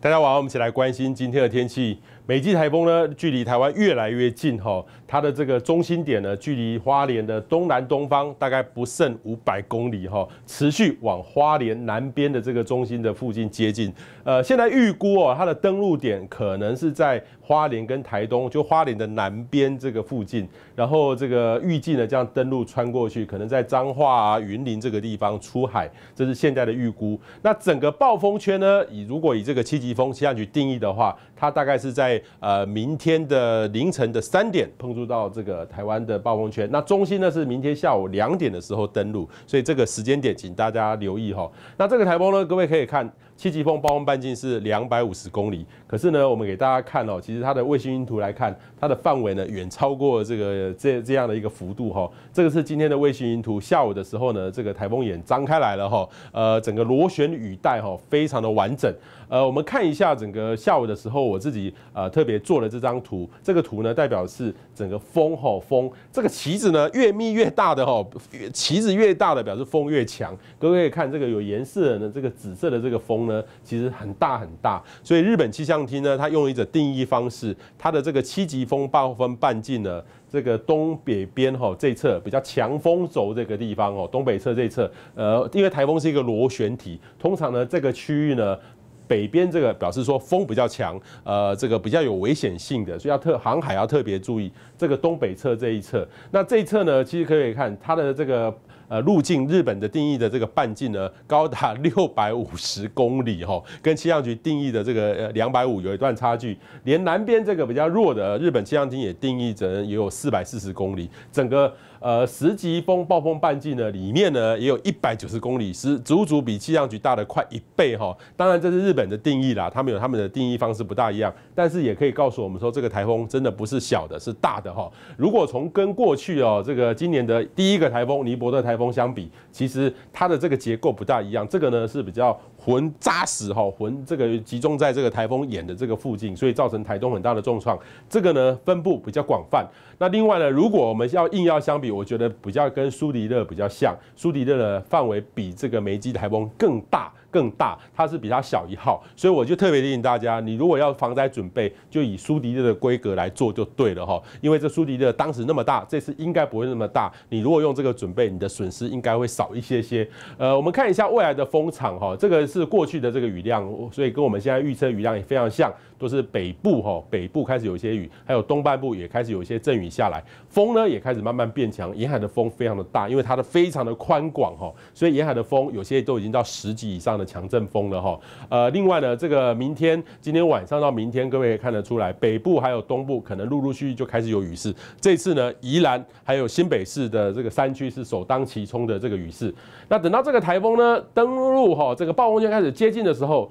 大家晚上我们一起来关心今天的天气。美记台风呢，距离台湾越来越近哈，它的这个中心点呢，距离花莲的东南东方大概不剩五百公里哈，持续往花莲南边的这个中心的附近接近。呃，现在预估哦，它的登陆点可能是在花莲跟台东，就花莲的南边这个附近，然后这个预计呢，这样登陆穿过去，可能在彰化、啊、云林这个地方出海，这是现在的预估。那整个暴风圈呢，以如果以这个七级风气象局定义的话，它大概是在呃明天的凌晨的三点碰触到这个台湾的暴风圈，那中心呢是明天下午两点的时候登陆，所以这个时间点请大家留意哈。那这个台风呢，各位可以看。七级风暴风半径是两百五十公里，可是呢，我们给大家看哦，其实它的卫星云图来看，它的范围呢远超过这个这这样的一个幅度哈。这个是今天的卫星云图，下午的时候呢，这个台风眼张开来了哈，呃，整个螺旋雨带哈，非常的完整。呃，我们看一下整个下午的时候，我自己呃特别做了这张图，这个图呢代表是整个风吼风，这个旗子呢越密越大的吼，旗子越大的表示风越强。各位可以看这个有颜色的这个紫色的这个风。呢，其实很大很大，所以日本气象厅呢，它用一种定义方式，它的这个七级风暴风半径呢，这个东北边哈这侧比较强风轴这个地方哦，东北侧这侧，呃，因为台风是一个螺旋体，通常呢这个区域呢北边这个表示说风比较强，呃，这个比较有危险性的，所以要特航海要特别注意这个东北侧这一侧。那这一侧呢，其实可以看它的这个。呃，路径日本的定义的这个半径呢，高达六百五十公里，哈，跟气象局定义的这个呃两百五有一段差距。连南边这个比较弱的日本气象厅也定义，成也有四百四十公里。整个。呃，十级风暴风半径呢，里面呢也有一百九十公里，是足足比气象局大的快一倍哈。当然这是日本的定义啦，他们有他们的定义方式不大一样，但是也可以告诉我们说，这个台风真的不是小的，是大的哈。如果从跟过去哦，这个今年的第一个台风尼伯特台风相比，其实它的这个结构不大一样，这个呢是比较。魂扎实哈，魂这个集中在这个台风眼的这个附近，所以造成台东很大的重创。这个呢分布比较广泛。那另外呢，如果我们要硬要相比，我觉得比较跟苏迪勒比较像，苏迪勒的范围比这个梅基台风更大。更大，它是比它小一号，所以我就特别提醒大家，你如果要防灾准备，就以苏迪的规格来做就对了哈。因为这苏迪的当时那么大，这次应该不会那么大。你如果用这个准备，你的损失应该会少一些些。呃，我们看一下未来的风场哈，这个是过去的这个雨量，所以跟我们现在预测雨量也非常像，都是北部哈，北部开始有一些雨，还有东半部也开始有一些阵雨下来，风呢也开始慢慢变强，沿海的风非常的大，因为它的非常的宽广哈，所以沿海的风有些都已经到十级以上。强阵风了哈，呃，另外呢，这个明天今天晚上到明天，各位也看得出来，北部还有东部可能陆陆续续就开始有雨势。这次呢，宜兰还有新北市的这个山区是首当其冲的这个雨势。那等到这个台风呢登陆哈，这个暴风圈开始接近的时候，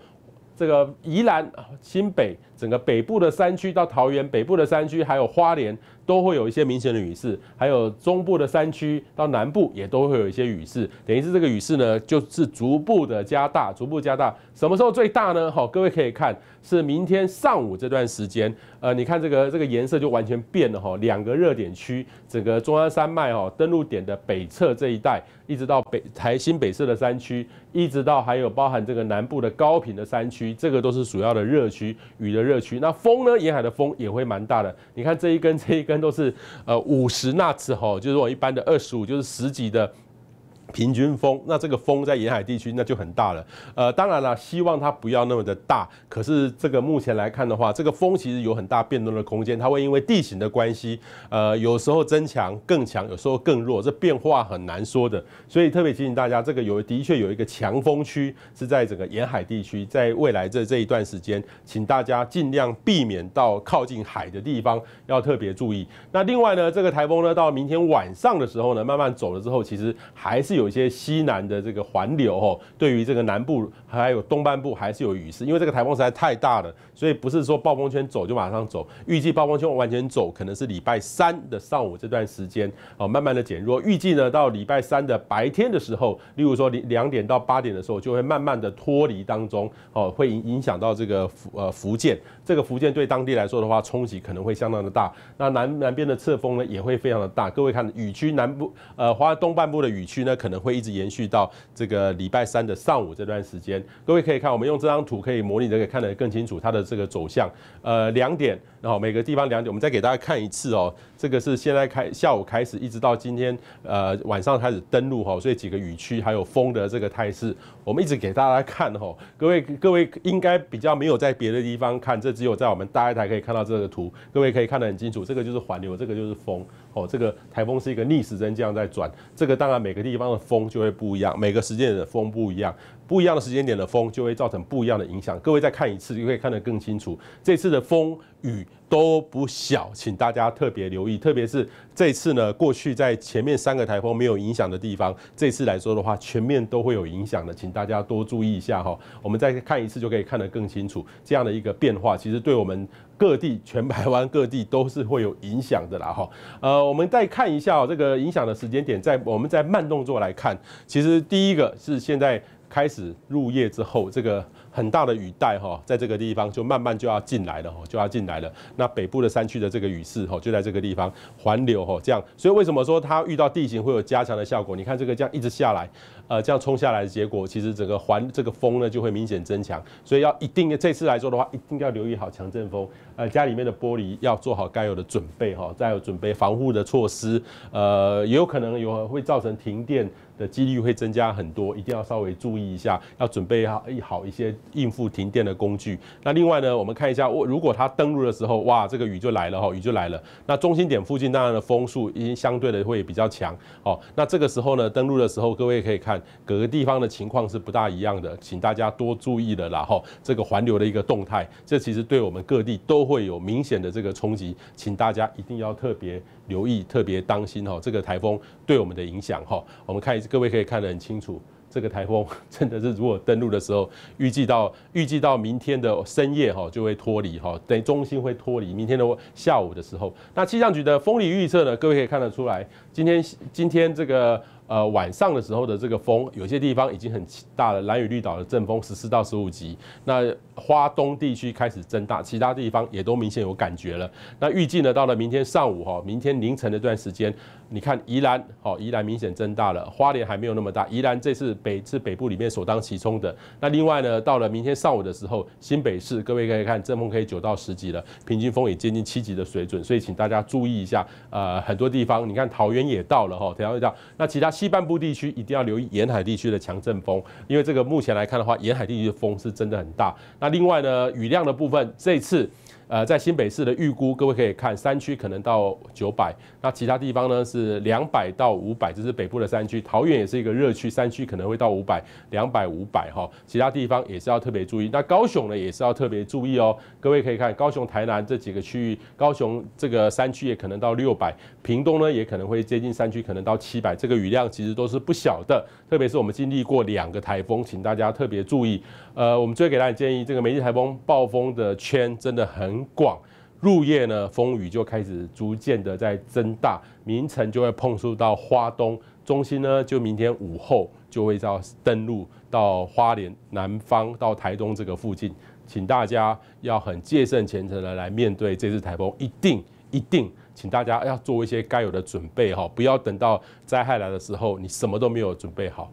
这个宜兰、新北整个北部的山区到桃园北部的山区还有花莲。都会有一些明显的雨势，还有中部的山区到南部也都会有一些雨势，等于是这个雨势呢，就是逐步的加大，逐步加大。什么时候最大呢？哈，各位可以看是明天上午这段时间，呃，你看这个这个颜色就完全变了哈，两个热点区，整个中央山脉哦，登陆点的北侧这一带，一直到北台新北市的山区，一直到还有包含这个南部的高频的山区，这个都是主要的热区，雨的热区。那风呢，沿海的风也会蛮大的，你看这一根这一根。都是呃五十那次吼，就是我一般的二十五，就是十级的。平均风，那这个风在沿海地区那就很大了。呃，当然了，希望它不要那么的大。可是这个目前来看的话，这个风其实有很大变动的空间。它会因为地形的关系，呃，有时候增强更强，有时候更弱，这变化很难说的。所以特别提醒大家，这个有的确有一个强风区是在整个沿海地区，在未来这这一段时间，请大家尽量避免到靠近海的地方，要特别注意。那另外呢，这个台风呢，到明天晚上的时候呢，慢慢走了之后，其实还是。有一些西南的这个环流哦，对于这个南部还有东半部还是有雨势，因为这个台风实在太大了，所以不是说暴风圈走就马上走。预计暴风圈完全走，可能是礼拜三的上午这段时间哦，慢慢的减弱。预计呢到礼拜三的白天的时候，例如说两两点到八点的时候，就会慢慢的脱离当中哦，会影影响到这个福呃福建，这个福建对当地来说的话，冲击可能会相当的大。那南南边的侧风呢也会非常的大。各位看雨区南部呃华东半部的雨区呢，可。可能会一直延续到这个礼拜三的上午这段时间。各位可以看，我们用这张图可以模拟这个看得更清楚它的这个走向。呃，两点。然后每个地方两点，我们再给大家看一次哦。这个是现在开下午开始，一直到今天呃晚上开始登陆哈，所以几个雨区还有风的这个态势，我们一直给大家看哈。各位各位应该比较没有在别的地方看，这只有在我们大一台可以看到这个图，各位可以看得很清楚。这个就是环流，这个就是风哦。这个台风是一个逆时针这样在转，这个当然每个地方的风就会不一样，每个时间的风不一样。不一样的时间点的风就会造成不一样的影响。各位再看一次就可以看得更清楚。这次的风雨都不小，请大家特别留意。特别是这次呢，过去在前面三个台风没有影响的地方，这次来说的话，全面都会有影响的，请大家多注意一下哈。我们再看一次就可以看得更清楚这样的一个变化，其实对我们各地全台湾各地都是会有影响的啦哈。呃，我们再看一下这个影响的时间点，在我们在慢动作来看，其实第一个是现在。开始入夜之后，这个。很大的雨带哈，在这个地方就慢慢就要进来了，哈，就要进来了。那北部的山区的这个雨势哈，就在这个地方环流哈，这样。所以为什么说它遇到地形会有加强的效果？你看这个这样一直下来，呃，这样冲下来的结果，其实整个环这个风呢就会明显增强。所以要一定这次来说的话，一定要留意好强阵风。呃，家里面的玻璃要做好该有的准备哈，再有准备防护的措施。呃，也有可能有会造成停电的几率会增加很多，一定要稍微注意一下，要准备好一好一些。应付停电的工具。那另外呢，我们看一下，我如果它登陆的时候，哇，这个雨就来了哈，雨就来了。那中心点附近当然的风速已经相对的会比较强哦。那这个时候呢，登陆的时候，各位可以看各个地方的情况是不大一样的，请大家多注意的啦哈。这个环流的一个动态，这其实对我们各地都会有明显的这个冲击，请大家一定要特别留意、特别当心哈。这个台风对我们的影响哈，我们看，各位可以看得很清楚。这个台风 真的是，如果登陆的时候，预计到预计到明天的深夜哈，就会脱离哈，等中心会脱离，明天的下午的时候，那气象局的风力预测呢，各位可以看得出来，今天今天这个。呃，晚上的时候的这个风，有些地方已经很大了。蓝雨绿岛的阵风十四到十五级，那花东地区开始增大，其他地方也都明显有感觉了。那预计呢，到了明天上午哈，明天凌晨那段时间，你看宜兰，哦，宜兰明显增大了，花莲还没有那么大。宜兰这次北是北部里面首当其冲的。那另外呢，到了明天上午的时候，新北市各位可以看阵风可以九到十级了，平均风也接近七级的水准，所以请大家注意一下。呃，很多地方你看桃园也到了哈，桃园到那其他。西半部地区一定要留意沿海地区的强阵风，因为这个目前来看的话，沿海地区的风是真的很大。那另外呢，雨量的部分，这次。呃，在新北市的预估，各位可以看山区可能到九百，那其他地方呢是两百到五百，这是北部的山区。桃园也是一个热区，山区可能会到五百、两百、五百哈，其他地方也是要特别注意。那高雄呢也是要特别注意哦，各位可以看高雄、台南这几个区域，高雄这个山区也可能到六百，屏东呢也可能会接近山区，可能到七百，这个雨量其实都是不小的。特别是我们经历过两个台风，请大家特别注意。呃，我们最后给大家建议，这个梅日台风暴风的圈真的很。很广，入夜呢，风雨就开始逐渐的在增大，明晨就会碰触到花东中心呢，就明天午后就会到登陆到花莲南方到台东这个附近，请大家要很戒慎虔诚的来面对这次台风，一定一定，请大家要做一些该有的准备哈，不要等到灾害来的时候，你什么都没有准备好。